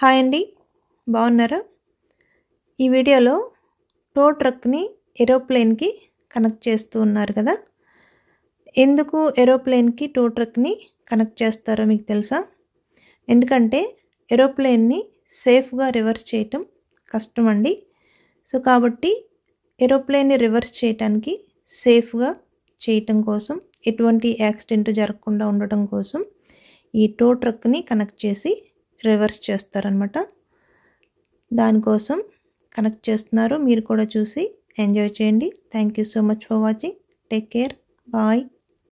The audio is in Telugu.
హాయ్ అండి బాగున్నారా ఈ వీడియోలో టో ట్రక్ని ఏరోప్లేన్కి కనెక్ట్ చేస్తూ ఉన్నారు కదా ఎందుకు ఏరోప్లేన్కి టో ట్రక్ని కనెక్ట్ చేస్తారో మీకు తెలుసా ఎందుకంటే ఏరోప్లేన్ని సేఫ్గా రివర్స్ చేయటం కష్టం అండి సో కాబట్టి ఏరోప్లేన్ని రివర్స్ చేయటానికి సేఫ్గా చేయటం కోసం ఎటువంటి యాక్సిడెంట్ జరగకుండా ఉండటం కోసం ఈ టో ట్రక్ని కనెక్ట్ చేసి రివర్స్ చేస్తారనమాట దానికోసం కనెక్ట్ చేస్తున్నారు మీరు కూడా చూసి ఎంజాయ్ చేయండి thank you so much for watching take care bye